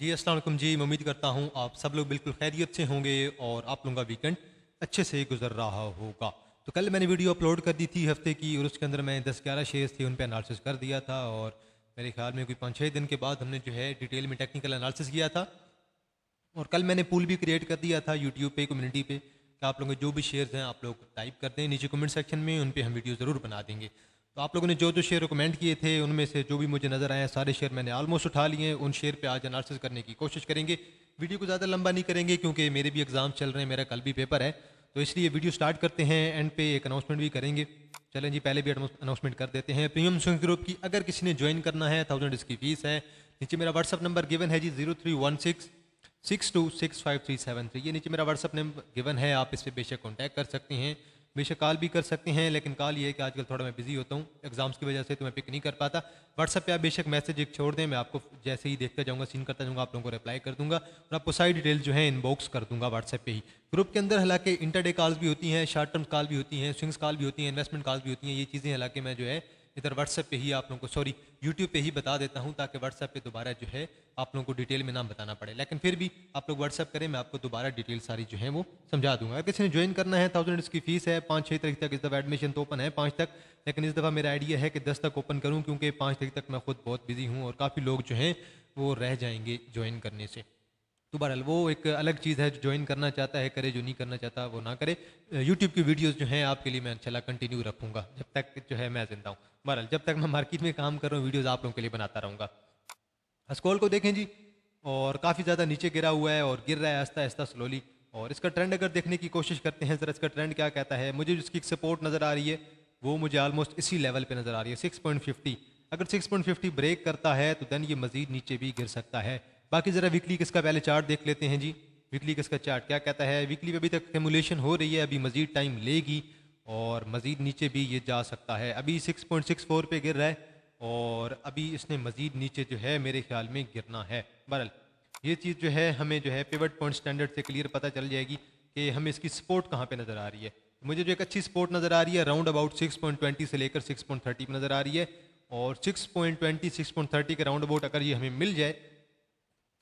जी असलम जी मैं उम्मीद करता हूँ आप सब लोग बिल्कुल खैरियत से होंगे और आप लोगों का वीकेंड अच्छे से गुजर रहा होगा तो कल मैंने वीडियो अपलोड कर दी थी हफ्ते की और उसके अंदर मैं दस ग्यारह शेयर्स थे उन पर अनालिस कर दिया था और मेरे ख्याल में कोई पाँच छः दिन के बाद हमने जो है डिटेल में टेक्निकल एनालिसिस किया था और कल मैंने पूल भी क्रिएट कर दिया था यूट्यूब पे कम्युनिटी पे कि आप लोगों के जो भी शेयर्स हैं आप लोग टाइप कर दें नीचे कमेंट सेक्शन में उन पर हम वीडियो ज़रूर बना देंगे तो आप लोगों ने जो जो शेयर रिकमेंड किए थे उनमें से जो भी मुझे नज़र आए सारे शेयर मैंने आलमोस्ट उठा लिए उन शेयर पे आज एनालिसिस करने की कोशिश करेंगे वीडियो को ज़्यादा लंबा नहीं करेंगे क्योंकि मेरे भी एग्ज़ाम चल रहे हैं मेरा कल भी पेपर है तो इसलिए वीडियो स्टार्ट करते हैं एंड पे एक अनाउंसमेंट भी करेंगे चलें जी पहले भी अनाउंसमेंट कर देते हैं प्रीमियम सिंह ग्रुप की अगर किसी ने ज्वाइन करना है थाउजेंड इसकी फीस है नीचे मेरा व्हाट्सअप नंबर गिवन है जी zero three one six six two six five three seven three ये नीचे मेरा व्हाट्सअप नंबर गिवन है आप इस पर बेशक कॉन्टैक्ट कर सकते हैं बेशक कॉल भी कर सकते हैं लेकिन कॉल ये है कि आजकल थोड़ा मैं बिजी होता हूँ एग्जाम्स की वजह से तो मैं पिक नहीं कर पाता व्हाट्सअप पे आप बेशक मैसेज एक छोड़ दें मैं आपको जैसे ही देखता जाऊँगा सीन करता जाऊँगा आप लोगों को रिप्लाई कर दूँगा और आपको सारी डिटेल जो है इनबॉक्स कर दूँगा व्हाट्सएप पर ही ग्रुप के अंदर हालांकि इंटरडे कॉल्स भी होती हैं शॉर्ट टर्म कॉल भी होती हैं स्विंग्स कॉल भी होती हैं इन्वेस्टमेंट कॉल भी होती हैं ये चीज़ें हालांकि मैं जो है इधर व्हाट्सएप पर ही आप लोगों को सॉरी यूट्यूब पर ही बता देता हूँ ताकि व्हाट्सएप पर दोबारा जो है आप लोगों को डिटेल में नाम बताना पड़े लेकिन फिर भी आप लोग व्हाट्सअप करें मैं आपको दोबारा डिटेल सारी जो है वो समझा दूंगा अगर किसी ने ज्वाइन करना है थाउजेंड इसकी फीस है पाँच छः तारीख तक इस दफ़ा एडमिशन तो ओपन है पाँच तक लेकिन इस दफ़ा मेरा आइडिया है कि दस तक ओपन करूँ क्योंकि पाँच तारीख तक मैं खुद बहुत बिजी हूँ और काफ़ी लोग जो हैं वो रह जाएंगे ज्वाइन करने से तो बहरहाल वो एक अलग चीज़ है जो ज्वाइन करना चाहता है करे जो नहीं करना चाहता वो ना करे यूट्यूब की वीडियोस जो हैं आपके लिए मैं इंशाल्लाह कंटिन्यू रखूँगा जब तक जो है मैं जिंदा हूँ बहरहाल जब तक मैं मार्केट में काम कर रहा हूँ वीडियोस आप लोगों के लिए बनाता रहूँगा हस्कोल को देखें जी और काफ़ी ज़्यादा नीचे गिरा हुआ है और गिर रहा है आस्ता आस्ता स्लोली और इसका ट्रेंड अगर देखने की कोशिश करते हैं ज़रा इसका ट्रेंड क्या कहता है मुझे जिसकी सपोर्ट नज़र आ रही है वो मुझे आलमोस्ट इसी लेवल पे नज़र आ रही है 6.50 अगर 6.50 ब्रेक करता है तो देन ये मज़ीद नीचे भी गिर सकता है बाकी ज़रा वीकली किसका पहले चार्ट देख लेते हैं जी वीकली किसका चार्ट क्या कहता है वीकली में अभी तक एमुलेशन हो रही है अभी मज़ीद टाइम लेगी और मज़ीद नीचे भी ये जा सकता है अभी सिक्स पॉइंट सिक्स फोर पर गिर रहा है और अभी इसने मज़ीद नीचे जो है मेरे ख्याल में गिरना है बहरल ये चीज़ जो है हमें जो है पेवट पॉइंट स्टैंडर्ड से क्लियर पता चल जाएगी कि हमें इसकी सपोर्ट कहाँ पे नज़र आ रही है मुझे जो एक अच्छी सपोर्ट नज़र आ रही है राउंड अबाउट 6.20 से लेकर 6.30 पर नज़र आ रही है और 6.20 थर्टी के राउंड अबाउट अगर ये हमें मिल जाए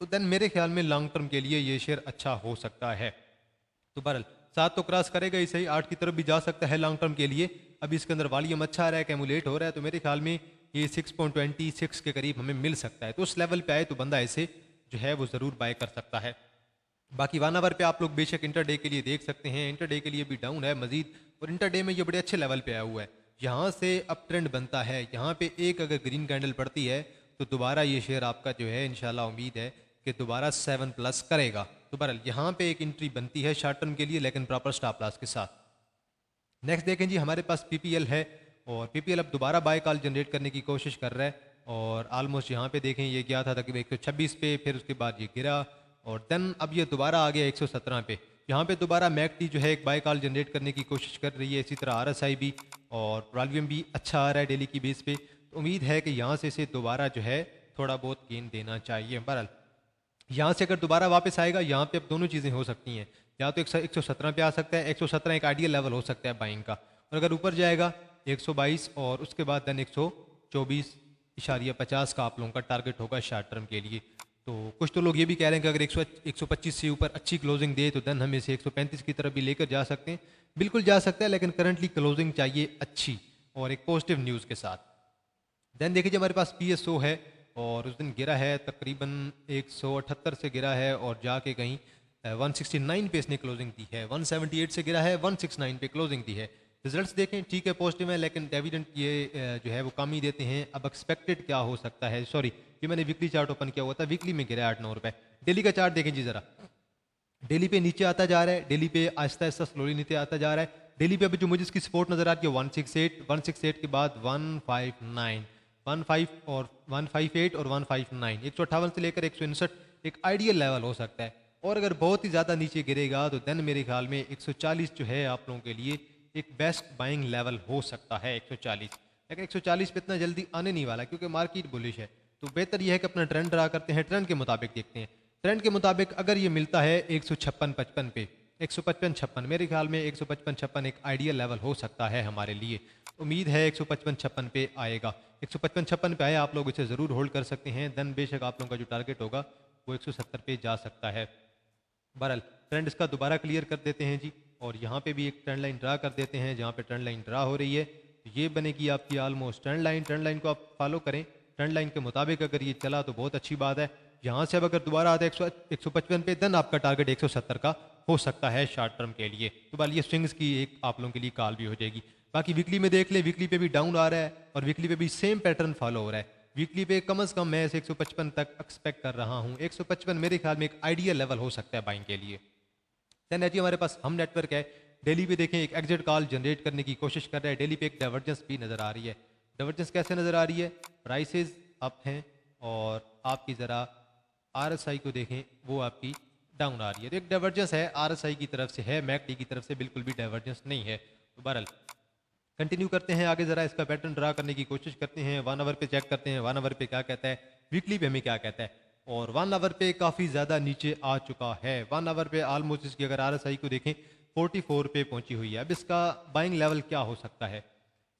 तो देन मेरे ख्याल में लॉन्ग टर्म के लिए ये शेयर अच्छा हो सकता है तो बहरल सात तो क्रॉस करेगा ही सही आठ की तरफ भी जा सकता है लॉन्ग टर्म के लिए अभी इसके अंदर वॉल्यूम अच्छा आ रहा है कैमुलेट हो रहा है तो मेरे ख्याल में कि 6.26 के करीब हमें मिल सकता है तो उस लेवल पे आए तो बंदा ऐसे जो है वो ज़रूर बाय कर सकता है बाकी वन आवर पे आप लोग बेशक इंटरडे के लिए देख सकते हैं इंटरडे के लिए भी डाउन है मजीद और इंटरडे में ये बड़े अच्छे लेवल पे आया हुआ है यहाँ से अप ट्रेंड बनता है यहाँ पे एक अगर ग्रीन कैंडल पड़ती है तो दोबारा ये शेयर आपका जो है इन उम्मीद है कि दोबारा सेवन प्लस करेगा तो बहरल यहाँ पे एक इंट्री बनती है शार्ट टर्म के लिए लेकिन प्रॉपर स्टॉप लॉस के साथ नेक्स्ट देखें जी हमारे पास पीपीएल है और पी अब दोबारा बाय कॉल जनरेट करने की कोशिश कर रहा है और आलमोस्ट यहाँ पे देखें ये क्या था तकरीबन एक सौ छब्बीस पे फिर उसके बाद ये गिरा और देन अब ये दोबारा आ गया एक सौ सत्रह पे यहाँ पे दोबारा मैकटी जो है एक बाय कॉल जनरेट करने की कोशिश कर रही है इसी तरह आर एस आई भी और प्रॉलियम भी अच्छा आ रहा है डेली की बेस पे तो उम्मीद है कि यहाँ से इसे दोबारा जो है थोड़ा बहुत गेंद देना चाहिए बहरहाल यहाँ से अगर दोबारा वापस आएगा यहाँ पे अब दोनों चीज़ें हो सकती हैं या तो एक सौ सत्रह पे आ सकता है एक सौ सत्रह एक आइडियल लेवल हो सकता है बाइंग का और अगर ऊपर जाएगा 122 और उसके बाद देन चौबीस इशारिया पचास का आप लोगों का टारगेट होगा शार्ट टर्म के लिए तो कुछ तो लोग ये भी कह रहे हैं कि अगर एक सौ एक सौ पच्चीस से ऊपर अच्छी क्लोजिंग दे तो देन हम इसे एक सौ पैंतीस की तरफ भी लेकर जा सकते हैं बिल्कुल जा सकता है लेकिन करंटली क्लोजिंग चाहिए अच्छी और एक पॉजिटिव न्यूज़ के साथ देन देखिए हमारे पास पी एस ओ है और उस दिन गिरा है तकरीबन एक सौ अठहत्तर से गिरा है और जाके कहीं वन सिक्सटी नाइन पे इसने क्लोजिंग दी है वन सेवेंटी एट से गिरा है वन सिक्स नाइन पे क्लोजिंग दी है रिजल्ट्स देखें ठीक है पॉजिटिव है लेकिन डेविडेंट ये जो है वो कम ही देते हैं अब एक्सपेक्टेड क्या हो सकता है सॉरी ये मैंने वीकली चार्ट ओपन किया हुआ था वीकली में गिरा आठ नौ रुपए डेली का चार्ट देखें जी जरा डेली पे नीचे आता जा रहा है डेली पे आहिस्ता आहिस्ता स्लोली नीचे आता जा रहा है डेली पे अभी जो मुझे इसकी सपोर्ट नजर आ रही है one six eight one six eight के बाद one five nine one five और वन फाइव एट और वन फाइव नाइन एक सौ अट्ठावन से लेकर एक सौ इनसठ एक आइडियल लेवल हो सकता है और अगर बहुत ही ज़्यादा नीचे गिरेगा तो देन मेरे ख्याल में चालीस जो है आप लोगों के लिए एक बेस्ट बाइंग लेवल हो सकता है 140 लेकिन 140 पे इतना जल्दी आने नहीं वाला क्योंकि मार्केट बुलिश है तो बेहतर यह है कि अपना ट्रेंड ड्रा करते हैं ट्रेंड के मुताबिक देखते हैं ट्रेंड के मुताबिक अगर ये मिलता है एक सौ छप्पन पचपन पे एक सौ पचपन छप्पन मेरे ख्याल में एक सौ पचपन छप्पन एक आइडियल लेवल हो सकता है हमारे लिए उम्मीद है एक सौ पचपन छप्पन पे आएगा एक सौ पचपन छप्पन पे आए आप लोग इसे ज़रूर होल्ड कर सकते हैं देन बेशक आप लोगों का जो टारगेट होगा वो एक सौ सत्तर पे जा सकता है बहरल ट्रेंड इसका दोबारा क्लियर कर देते हैं जी और यहाँ पे भी एक ट्रेंड लाइन ड्रा कर देते हैं जहाँ पे ट्रेंड लाइन ड्रा हो रही है तो ये बनेगी आपकी almost trend line trend line को आप फॉलो करें ट्रेंड लाइन के मुताबिक अगर ये चला तो बहुत अच्छी बात है यहाँ से अब अगर दोबारा आता है एक सौ पे देन आपका टारगेट एक का हो सकता है शॉर्ट टर्म के लिए तो बाल ये स्विंग्स की एक आप लोगों के लिए कॉल भी हो जाएगी बाकी वीकली में देख लें वीकली पे भी डाउन आ रहा है और वीकली पे भी सेम पैटर्न फॉलो हो रहा है वीकली पे कम अज़ कम मैं इसे 155 तक एक्सपेक्ट कर रहा हूँ 155 मेरे ख्याल में एक आइडियल लेवल हो सकता है बाइंग के लिए देन रहती हमारे पास हम नेटवर्क है डेली पे देखें एक एग्जिट कॉल जनरेट करने की कोशिश कर रहा है डेली पे एक डाइवर्जेंस भी नज़र आ रही है डाइवर्जेंस कैसे नज़र आ रही है प्राइसेस अप हैं और आपकी ज़रा आरएसआई को देखें वो आपकी डाउन आ रही है तो एक डाइवर्जेंस है आरएसआई की तरफ से है मैकडी की तरफ से बिल्कुल भी डाइवर्जेंस नहीं है तो बहरल कंटिन्यू करते हैं आगे ज़रा इसका पैटर्न ड्रा करने की कोशिश करते हैं वन आवर पे चेक करते हैं वन आवर पे क्या कहता है वीकली पे हमें क्या कहता है और वन आवर पे काफ़ी ज़्यादा नीचे आ चुका है वन आवर पे आलमोस्ट इसकी अगर आर को देखें 44 पे पहुंची हुई है अब इसका बाइंग लेवल क्या हो सकता है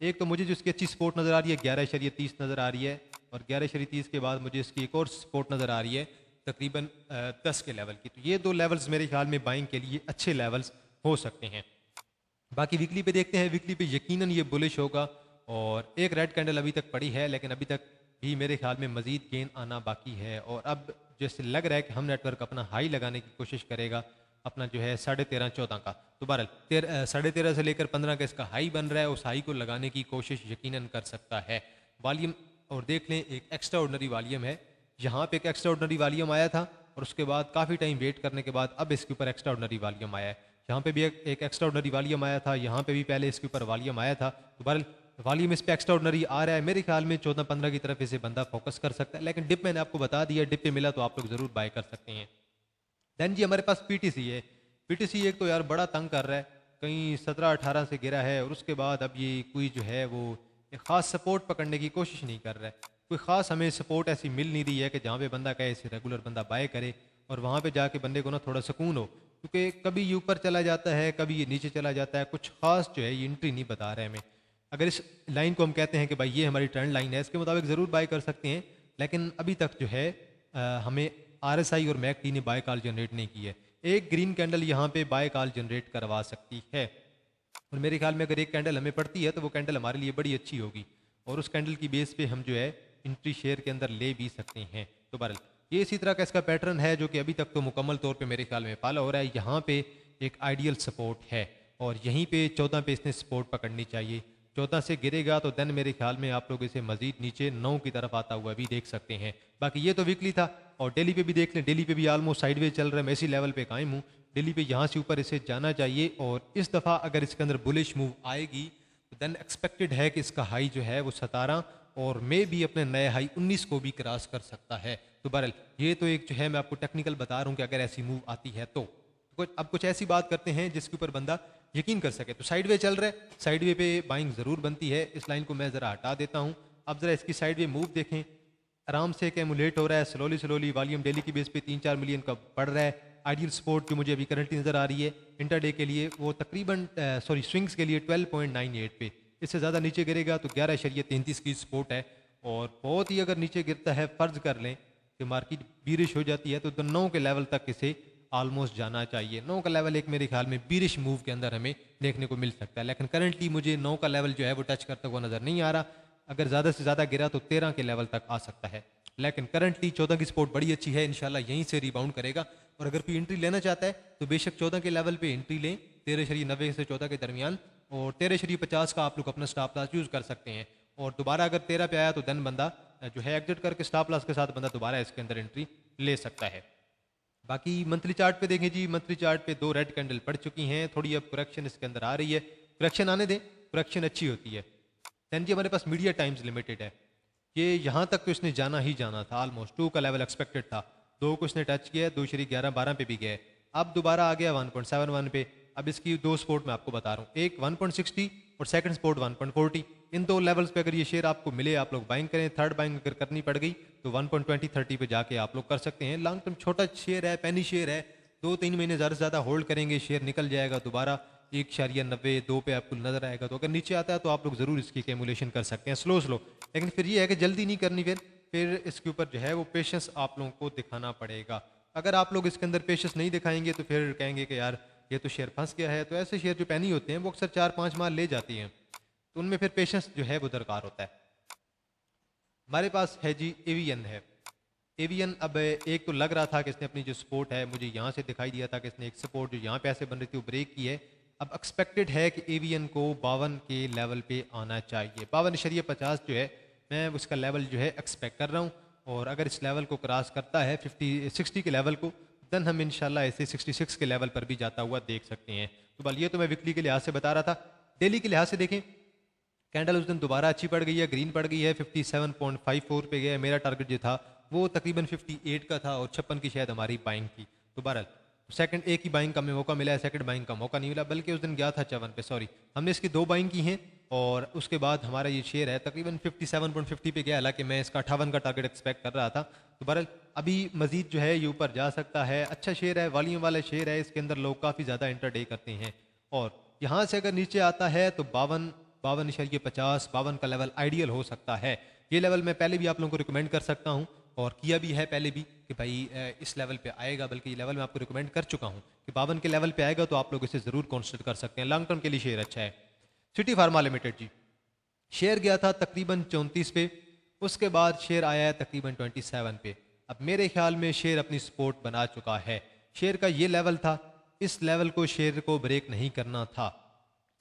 एक तो मुझे जो इसकी अच्छी सपोर्ट नज़र आ रही है ग्यारह शरीय तीस नज़र आ रही है और ग्यारह शरीय तीस के बाद मुझे इसकी एक और सपोर्ट नज़र आ रही है तकरीबन दस के लेवल की तो ये दो लेवल्स मेरे ख्याल में बाइंग के लिए अच्छे लेवल्स हो सकते हैं बाकी वीकली पे देखते हैं वीकली पे यकीनन ये बुलिश होगा और एक रेड कैंडल अभी तक पड़ी है लेकिन अभी तक भी मेरे ख्याल में मज़ीद गेंद आना बाकी है और अब जैसे लग रहा है कि हम नेटवर्क अपना हाई लगाने की कोशिश करेगा अपना जो है साढ़े तेरह चौदह का तो बहरहाल साढ़े तेरह से लेकर पंद्रह का इसका हाई बन रहा है उस हाई को लगाने की कोशिश यकीनन कर सकता है वालीम और देख लें एक एक्स्ट्रा ऑर्डनरी वालीम है यहाँ पे एक एक्स्ट्रा ऑर्डनरी वालीम आया था और उसके बाद काफ़ी टाइम वेट करने के बाद अब इसके ऊपर एक्स्ट्रा ऑर्डनरी वालीम आया है यहाँ पे भी एक, एक्स्ट्रा ऑर्डनरी वालीम आया था यहाँ पे भी पहले इसके ऊपर वालीम आया था तो वॉल्यूम इस पर एक्स्ट्राऑर्डनरी आ रहा है मेरे ख्याल में चौदह पंद्रह की तरफ इसे बंदा फोकस कर सकता है लेकिन डिप मैंने आपको बता दिया डिप पे मिला तो आप लोग ज़रूर बाय कर सकते हैं देन जी हमारे पास पीटीसी है पीटीसी एक तो यार बड़ा तंग कर रहा है कहीं सत्रह अठारह से गिरा है और उसके बाद अब ये कोई जो है वो एक ख़ास सपोर्ट पकड़ने की कोशिश नहीं कर रहा है कोई ख़ास हमें सपोर्ट ऐसी मिल नहीं रही है कि जहाँ पे बंदा कहे इसे रेगुलर बंदा बाय करे और वहाँ पे जाके बंदे को ना थोड़ा सुकून हो क्योंकि कभी ये ऊपर चला जाता है कभी ये नीचे चला जाता है कुछ खास जो है ये इंट्री नहीं बता रहा है हमें अगर इस लाइन को हम कहते हैं कि भाई ये हमारी ट्रेंड लाइन है इसके मुताबिक ज़रूर बाय कर सकते हैं लेकिन अभी तक जो है आ, हमें आर और मैक टी ने बाय कॉल जनरेट नहीं की है एक ग्रीन कैंडल यहाँ पर बाय कॉल जनरेट करवा सकती है और मेरे ख्याल में अगर एक कैंडल हमें पड़ती है तो वो कैंडल हमारे लिए बड़ी अच्छी होगी और उस कैंडल की बेस पे हम जो है इंट्री शेयर के अंदर ले भी सकते हैं तो बहरल ये इसी तरह का इसका पैटर्न है जो कि अभी तक तो मुकम्मल तौर पे मेरे ख्याल में पाला हो रहा है यहाँ पे एक आइडियल सपोर्ट है और यहीं पे चौदह पे इसने सपोर्ट पकड़नी चाहिए चौदह से गिरेगा तो देन मेरे ख्याल में आप लोग इसे मजीद नीचे नौ की तरफ आता हुआ भी देख सकते हैं बाकी ये तो वीकली था और डेली पे भी देख लें डेली पे भी आलमोस्ट साइडवे चल रहा है मैं इसी लेवल पे कायम हूँ डेली पे यहाँ से ऊपर इसे जाना चाहिए और इस दफ़ा अगर इसके अंदर बुलिश मूव आएगी तो देन एक्सपेक्टेड है कि इसका हाई जो है वो सतारह और मे भी अपने नए हाई उन्नीस को भी क्रॉस कर सकता है तो बहरल ये तो एक जो है मैं आपको टेक्निकल बता रहा हूँ कि अगर ऐसी मूव आती है तो कुछ अब कुछ ऐसी बात करते हैं जिसके ऊपर बंदा यकीन कर सके तो साइड वे चल रहा है साइड वे पे बाइंग ज़रूर बनती है इस लाइन को मैं ज़रा हटा देता हूँ अब ज़रा इसकी साइड वे मूव देखें आराम से कैमुलेट हो रहा है स्लोली स्लोली वॉल्यूम डेली की बेस पे तीन चार मिलियन का बढ़ रहा है आइडियल स्पोर्ट जो मुझे अभी करंटली नज़र आ रही है इंटरडे के लिए वो तकरीबन सॉरी स्विंग्स के लिए 12.98 पे इससे ज़्यादा नीचे गिरेगा तो ग्यारह शरीय तैंतीस की स्पोर्ट है और बहुत ही अगर नीचे गिरता है फ़र्ज़ कर लें कि मार्केट बीरिश हो जाती है तो नौ के लेवल तक इसे ऑलमोस्ट जाना चाहिए नौ का लेवल एक मेरे ख्याल में बीरिश मूव के अंदर हमें देखने को मिल सकता है लेकिन करंटली मुझे नौ का लेवल जो है वो टच करता हुआ नज़र नहीं आ रहा अगर ज़्यादा से ज़्यादा गिरा तो तेरह के लेवल तक आ सकता है लेकिन करंटली चौदह की स्पोर्ट बड़ी अच्छी है इनशाला यहीं से रिबाउंड करेगा और अगर कोई एंट्री लेना चाहता है तो बेशक चौदह के लेवल पर एंट्री लें तेरह शरीय नब्बे से चौदह के दरमियान और तेरह शरीय पचास का आप लोग अपना स्टाफ लास्ट यूज़ कर सकते हैं और दोबारा अगर तेरह पे आया तो देन बंदा जो है एग्जिट करके स्टाफ लास्ट के साथ बंदा दोबारा इसके अंदर एंट्री ले सकता है बाकी मंथली चार्ट पे देखें जी मंथली चार्ट पे दो रेड कैंडल पड़ चुकी हैं थोड़ी अब करेक्शन इसके अंदर आ रही है करेक्शन आने दें करेक्शन अच्छी होती है दैन जी हमारे पास मीडिया टाइम्स लिमिटेड है ये यहाँ तक तो इसने जाना ही जाना था ऑलमोस्ट टू का लेवल एक्सपेक्टेड था दो को इसने टच किया दो श्री ग्यारह बारह पे भी गए अब दोबारा आ गया वन पॉइंट सेवन वन पे अब इसकी दो स्पोर्ट मैं आपको बता रहा हूँ एक वन पॉइंट सिक्सटी और second support one point forty इन दो लेवल्स पे अगर ये शेयर आपको मिले आप लोग बाइंग करें थर्ड बाइंग अगर करनी पड़ गई तो 1.20 पॉइंट पे जाके आप लोग कर सकते हैं लॉन्ग टर्म छोटा शेयर है पैनी शेयर है दो तीन महीने ज़्यादा से ज़्यादा होल्ड करेंगे शेयर निकल जाएगा दोबारा एक शारिया नब्बे दो पे आपको नजर आएगा तो अगर नीचे आता है तो आप लोग ज़रूर इसकी कैमुलेशन कर सकते हैं स्लो स्लो लेकिन फिर ये है कि जल्दी नहीं करनी फिर फिर इसके ऊपर जो है वो पेशेंस आप लोगों को दिखाना पड़ेगा अगर आप लोग इसके अंदर पेशेंस नहीं दिखाएंगे तो फिर कहेंगे कि यार ये तो शेयर फंस गया है तो ऐसे शेयर जो पैनी होते हैं वो अक्सर चार पाँच माह ले जाती हैं उनमें फिर पेशेंस जो है वो दरकार होता है हमारे पास है जी एवियन है एवियन अब एक तो लग रहा था कि इसने अपनी जो सपोर्ट है मुझे यहाँ से दिखाई दिया था कि इसने एक सपोर्ट जो यहाँ पे ऐसे बन रही थी वो ब्रेक की है अब एक्सपेक्टेड है कि एवियन को बावन के लेवल पे आना चाहिए बावन शरीय पचास जो है मैं उसका लेवल जो है एक्सपेक्ट कर रहा हूँ और अगर इस लेवल को क्रॉस करता है फिफ्टी सिक्सटी के लेवल को देन हम इनशाला ऐसे सिक्सटी सिक्स के लेवल पर भी जाता हुआ देख सकते हैं तो बल ये तो मैं विकली के लिहाज से बता रहा था डेली के लिहाज से देखें कैंडल उस दिन दोबारा अच्छी पड़ गई है ग्रीन पड़ गई है 57.54 पे गया है मेरा टारगेट जो था वो तकरीबन 58 का था और छप्पन की शायद हमारी बाइंग की तो बहरल सेकंड एक ही बाइंग का हमें मौका मिला है सेकंड बाइंग का मौका नहीं मिला बल्कि उस दिन गया था चवन पे सॉरी हमने इसकी दो बाइंग की हैं और उसके बाद हमारा ये शेयर है तकरीबन 57.50 पे गया हालांकि मैं इसका अठावन का टारगेट एक्सपेक्ट कर रहा था तो बहरल अभी मजीद जो है ये ऊपर जा सकता है अच्छा शेयर है वालियों वाला शेयर है इसके अंदर लोग काफ़ी ज़्यादा इंटरडे करते हैं और यहाँ से अगर नीचे आता है तो बावन बावन इशारिये पचास बावन का लेवल आइडियल हो सकता है ये लेवल मैं पहले भी आप लोगों को रिकमेंड कर सकता हूँ और किया भी है पहले भी कि भाई इस लेवल पे आएगा बल्कि ये लेवल मैं आपको रिकमेंड कर चुका हूँ कि बावन के लेवल पे आएगा तो आप लोग इसे ज़रूर कॉन्सिडर कर सकते हैं लॉन्ग टर्म के लिए शेयर अच्छा है सिटी फार्मा लिमिटेड जी शेयर गया था तकरीबन चौंतीस पे उसके बाद शेयर आया है तकरीबन ट्वेंटी सेवन पे अब मेरे ख्याल में शेयर अपनी सपोर्ट बना चुका है शेयर का ये लेवल था इस लेवल को शेयर को ब्रेक नहीं करना था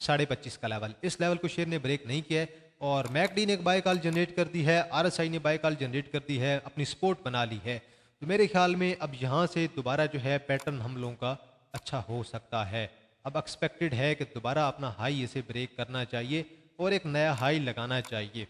साढ़े पच्चीस का लेवल इस लेवल को शेयर ने ब्रेक नहीं किया है और मैकडी ने एक बाय कॉल जनरेट कर दी है आरएसआई ने बाय कॉल जनरेट कर दी है अपनी सपोर्ट बना ली है तो मेरे ख्याल में अब यहाँ से दोबारा जो है पैटर्न हम लोगों का अच्छा हो सकता है अब एक्सपेक्टेड है कि दोबारा अपना हाई इसे ब्रेक करना चाहिए और एक नया हाई लगाना चाहिए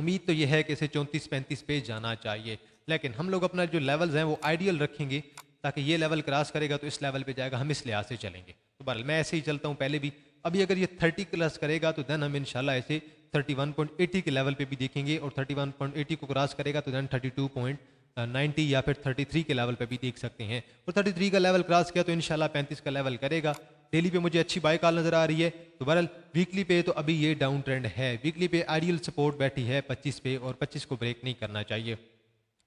उम्मीद तो यह है कि इसे चौंतीस पैंतीस पे जाना चाहिए लेकिन हम लोग अपना जो लेवल्स हैं वो आइडियल रखेंगे ताकि ये लेवल क्रॉस करेगा तो इस लेवल पे जाएगा हम इस लिहाज से चलेंगे तो बहरल मैं ऐसे ही चलता हूँ पहले भी अभी अगर ये 30 क्लास करेगा तो देन हम इनशाला ऐसे 31.80 के लेवल पे भी देखेंगे और 31.80 को क्रॉस करेगा तो देन 32.90 या फिर 33 के लेवल पे भी देख सकते हैं और 33 का लेवल क्रॉस किया तो इनशाला 35 का लेवल करेगा डेली पे मुझे अच्छी बाई कॉल नज़र आ रही है तो बहरल वीकली पे तो अभी ये डाउन ट्रेंड है वीकली पे आइडियल सपोर्ट बैठी है पच्चीस पे और पच्चीस को ब्रेक नहीं करना चाहिए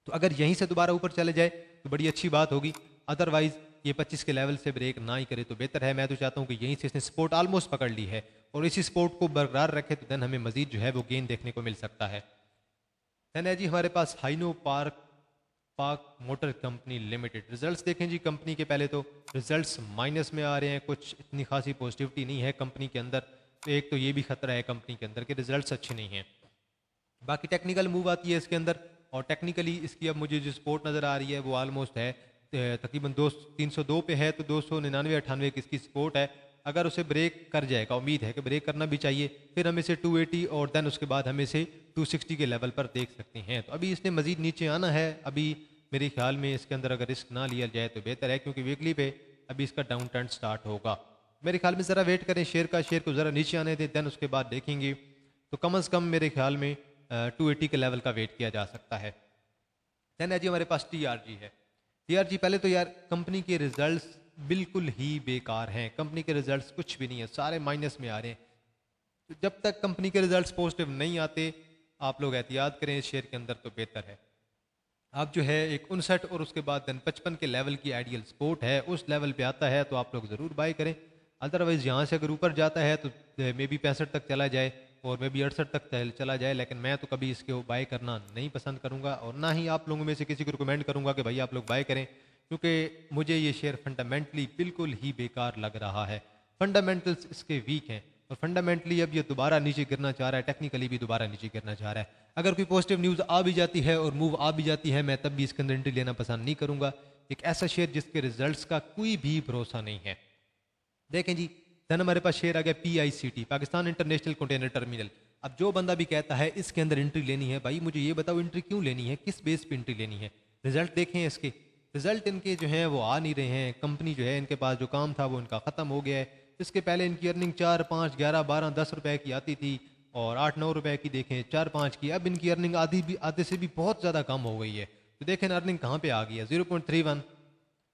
तो अगर यहीं से दोबारा ऊपर चले जाए तो बड़ी अच्छी बात होगी अदरवाइज़ ये 25 के लेवल से ब्रेक ना ही करे तो बेहतर है मैं तो चाहता हूँ कि यहीं से इसने सपोर्ट आलमोस्ट पकड़ ली है और इसी सपोर्ट को बरकरार रखे तो देन हमें मजीद जो है वो गेंद देखने को मिल सकता है देन है जी हमारे पास हाइनो पार्क Pak motor company limited results देखें जी कंपनी के पहले तो रिजल्ट्स माइनस में आ रहे हैं कुछ इतनी खासी पॉजिटिविटी नहीं है कंपनी के अंदर तो एक तो ये भी खतरा है कंपनी के अंदर के रिजल्ट्स अच्छे नहीं हैं बाकी टेक्निकल मूव आती है इसके अंदर और टेक्निकली इसकी अब मुझे जो सपोर्ट नज़र आ रही है वो आलमोस्ट है तकरीबन दो तीन सौ दो पे है तो दो सौ निन्यानवे अठानवे किसकी सपोर्ट है अगर उसे ब्रेक कर जाएगा उम्मीद है कि ब्रेक करना भी चाहिए फिर हम इसे 280 और देन उसके बाद हम इसे 260 के लेवल पर देख सकते हैं तो अभी इसने मजीद नीचे आना है अभी मेरे ख्याल में इसके अंदर अगर रिस्क ना लिया जाए तो बेहतर है क्योंकि वीकली पे अभी इसका डाउन टर्न स्टार्ट होगा मेरे ख्याल में ज़रा वेट करें शेयर का शेयर को ज़रा नीचे आने दें देन उसके बाद देखेंगे तो कम अज़ कम मेरे ख्याल में टू एटी के लेवल का वेट किया जा सकता है देन है जी हमारे पास टी आर जी है यार जी पहले तो यार कंपनी के रिजल्ट्स बिल्कुल ही बेकार हैं कंपनी के रिजल्ट्स कुछ भी नहीं है सारे माइनस में आ रहे हैं तो जब तक कंपनी के रिजल्ट्स पॉजिटिव नहीं आते आप लोग एहतियात करें शेयर के अंदर तो बेहतर है आप जो है एक उनसठ और उसके बाद देन पचपन के लेवल की आइडियल स्पोर्ट है उस लेवल पे आता है तो आप लोग ज़रूर बाय करें अदरवाइज़ यहाँ से अगर ऊपर जाता है तो मे eh, बी पैंसठ तक चला जाए और मे भी अड़सठ तक चल चला जाए लेकिन मैं तो कभी इसके बाय करना नहीं पसंद करूंगा और ना ही आप लोगों में से किसी को रिकमेंड करूंगा कि भाई आप लोग बाय करें क्योंकि मुझे ये शेयर फंडामेंटली बिल्कुल ही बेकार लग रहा है फंडामेंटल्स इसके वीक हैं और फंडामेंटली अब ये दोबारा नीचे गिरना चाह रहा है टेक्निकली भी दोबारा नीचे गिरना चाह रहा है अगर कोई पॉजिटिव न्यूज़ आ भी जाती है और मूव आ भी जाती है मैं तब भी इसके अंदर एंट्री लेना पसंद नहीं करूँगा एक ऐसा शेयर जिसके रिजल्ट का कोई भी भरोसा नहीं है देखें जी देन हमारे पास शेयर आ गया टी पाकिस्तान इंटरनेशनल कंटेनर टर्मिनल अब जो बंदा भी कहता है इसके अंदर एंट्री लेनी है भाई मुझे ये बताओ एंट्री क्यों लेनी है किस बेस पे एंट्री लेनी है रिजल्ट देखें इसके रिजल्ट इनके जो हैं वो आ नहीं रहे हैं कंपनी जो है इनके पास जो काम था वो इनका ख़त्म हो गया है इसके पहले इनकी अर्निंग चार पाँच ग्यारह बारह दस रुपए की आती थी और आठ नौ रुपए की देखें चार पाँच की अब इनकी अर्निंग आधी भी आधे से भी बहुत ज़्यादा कम हो गई है तो देखें अर्निंग कहाँ पर आ गई है जीरो पॉइंट थ्री वन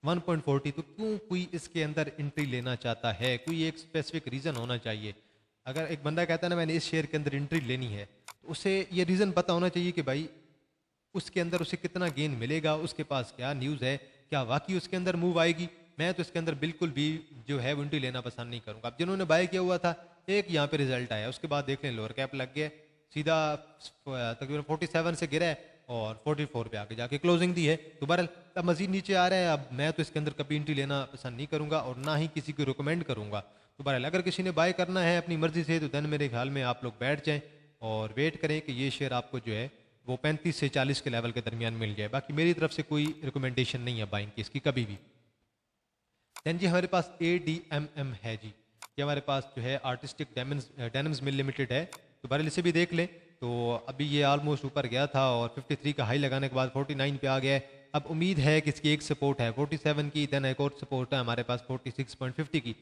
1.40 तो क्यों कोई इसके अंदर एंट्री लेना चाहता है कोई एक स्पेसिफिक रीज़न होना चाहिए अगर एक बंदा कहता है ना मैंने इस शेयर के अंदर एंट्री लेनी है तो उसे ये रीज़न पता होना चाहिए कि भाई उसके अंदर उसे कितना गेन मिलेगा उसके पास क्या न्यूज़ है क्या वाकई उसके अंदर मूव आएगी मैं तो इसके अंदर बिल्कुल भी जो है एंट्री लेना पसंद नहीं करूँगा अब जिन्होंने बाय किया हुआ था एक यहाँ पर रिजल्ट आया उसके बाद देख लें लोअर कैप लग गया सीधा तकरीबन 47 से गिरा है और 44 पे आके जाके क्लोजिंग दी है तो बहरल अब मजीद नीचे आ रहे हैं अब मैं तो इसके अंदर कभी इंट्री लेना पसंद नहीं करूँगा और ना ही किसी को रिकमेंड करूँगा तो बहरल अगर किसी ने बाय करना है अपनी मर्जी से तो दैन मेरे ख्याल में आप लोग बैठ जाएँ और वेट करें कि ये शेयर आपको जो है वो पैंतीस से चालीस के लेवल के दरमियान मिल जाए बाकी मेरी तरफ से कोई रिकमेंडेशन नहीं है बाइंग की इसकी कभी भी दैन जी हमारे पास ए डी एम एम है जी ये हमारे पास जो है आर्टिस्टिक डेनिम्स मिल लिमिटेड है तो बहरल इसे भी देख लें तो अभी ये आलमोस्ट ऊपर गया था और 53 का हाई लगाने के बाद 49 पे आ गया है अब उम्मीद है कि इसकी एक सपोर्ट है 47 की देन एक और सपोर्ट है हमारे पास 46.50 की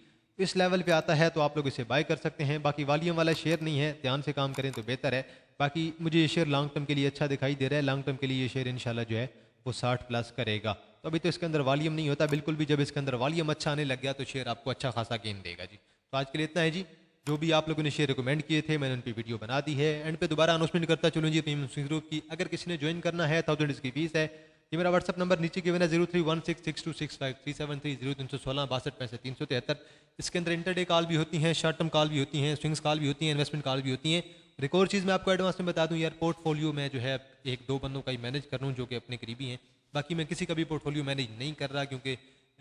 इस लेवल पे आता है तो आप लोग इसे बाय कर सकते हैं बाकी वालियम वाला शेयर नहीं है ध्यान से काम करें तो बेहतर है बाकी मुझे ये शेयर लॉन्ग टर्म के लिए अच्छा दिखाई दे रहा है लॉन्ग टर्म के लिए ये शेयर इनशाला जो है वो साठ प्लस करेगा तो अभी तो इसके अंदर वालीम नहीं होता बिल्कुल भी जब इसके अंदर वालियम अच्छा आने लग गया तो शेयर आपको अच्छा खासा गेंद देगा जी तो आज के लिए इतना है जी जो भी आप लोगों ने शेयर रिकमेंड किए थे मैंने उन पर वीडियो बना दी है एंड पे दोबारा अनाउंसमेंट करता चलूँ जी प्रीमियम सिंह ग्रुप की अगर किसी ने ज्वाइन करना है थाउजेंड इसकी फीस है ये मेरा व्हाट्सअप नंबर नीचे गिवन है zero three one six six two six five three seven three zero तीन सौ सोलह बासठ पैंसठ तीन सौ तिहत्तर इसके अंदर इंटरडे कॉल भी होती हैं शॉर्ट टर्म कॉल भी होती हैं स्विंग्स कॉल भी होती हैं इन्वेस्टमेंट कॉल भी होती हैं रिकॉर्ड एक और चीज़ मैं आपको एडवांस में बता दूँ यार पोर्टफोलियो में जो है एक दो बंदों का ही मैनेज कर रहा हूँ जो कि अपने करीबी हैं बाकी मैं किसी का भी पोर्टफोलियो मैनेज नहीं कर रहा क्योंकि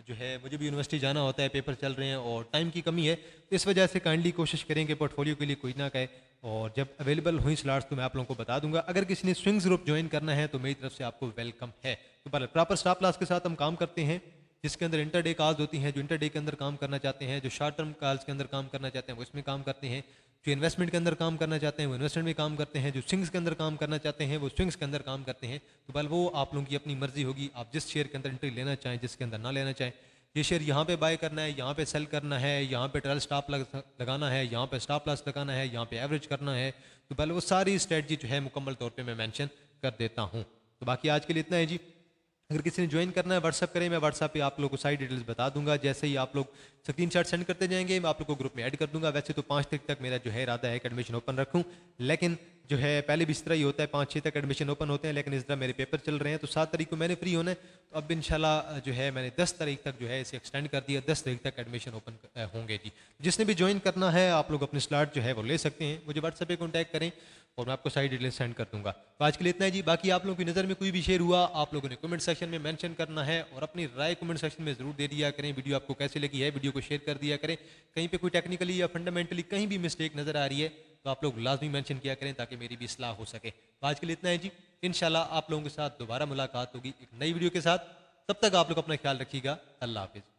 जो है मुझे भी यूनिवर्सिटी जाना होता है पेपर चल रहे हैं और टाइम की कमी है तो इस वजह से काइंडली कोशिश करेंगे पोर्टफोलियो के लिए कोई ना कहे और जब अवेलेबल हुई स्लॉट्स तो मैं आप लोगों को बता दूंगा अगर किसी ने स्विंग्स ग्रुप ज्वाइन करना है तो मेरी तरफ से आपको वेलकम है तो प्रॉपर स्टाफ क्लास के साथ हम काम करते हैं जिसके अंदर इंटर डे कॉल्स होती हैं जो इंटर डे के अंदर काम करना चाहते हैं जो शॉर्ट टर्म कॉल्स के अंदर काम करना चाहते हैं वो इसमें काम करते हैं जो इन्वेस्टमेंट के अंदर काम करना चाहते हैं वो इन्वेस्टमेंट में काम करते हैं जो स्विंग्स के अंदर काम करना चाहते हैं वो स्विंग्स के अंदर काम करते हैं तो बल वो आप लोगों की अपनी मर्जी होगी आप जिस शेयर के अंदर एंट्री लेना चाहें जिसके अंदर ना लेना चाहें ये शेयर यहाँ पे बाय करना है यहाँ पे सेल करना है यहाँ पे ट्रेल स्टॉप लगाना है यहाँ पे स्टॉप लॉस लगाना है यहाँ पे एवरेज करना है तो बल वो सारी स्ट्रेटजी जो है मुकम्मल तौर पर मैं मैंशन कर देता हूँ तो बाकी आज के लिए इतना है जी अगर किसी ने ज्वाइन करना है व्हाट्सअप करें मैं व्हाट्सअप पे आप लोग को सारी डिटेल्स बता दूंगा जैसे ही आप लोग स्क्रीन शॉट सेंड करते जाएंगे मैं आप लोगों को ग्रुप में ऐड कर दूंगा वैसे तो पाँच तारीख तक मेरा जो है इरादा है एडमिशन ओपन रखूँ लेकिन जो है पहले भी इस तरह ही होता है पाँच छः तक एडमिशन ओपन होते हैं लेकिन इस तरह मेरे पेपर चल रहे हैं तो सात तारीख को मैंने फ्री होना है तो अब इन जो है मैंने दस तारीख तक जो है इसे एक्सटेंड कर दिया दस तारीख तक एडमिशन ओपन होंगे जी जिसने भी ज्वाइन करना है आप लोग अपने स्लाट जो है वो ले सकते हैं मुझे व्हाट्सएप पर कॉन्टैक्ट करें और मैं आपको सारी डिटेल सेंड कर दूंगा तो आज के लिए इतना है जी बाकी आप लोगों की नज़र में कोई भी शेयर हुआ आप लोगों ने कमेंट सेक्शन में मेंशन करना है और अपनी राय कमेंट सेक्शन में ज़रूर दे दिया करें वीडियो आपको कैसे लगी है वीडियो को शेयर कर दिया करें कहीं पे कोई टेक्निकली या फंडामेंटली कहीं भी मिस्टेक नज़र आ रही है तो आप लोग लाजमी मैंशन किया करें ताकि मेरी भी असलाह हो सके तो आज के लिए इतना है जी इन आप लोगों के साथ दोबारा मुलाकात होगी एक नई वीडियो के साथ तब तक आप लोग अपना ख्याल रखिएगा अल्लाह हाफिज़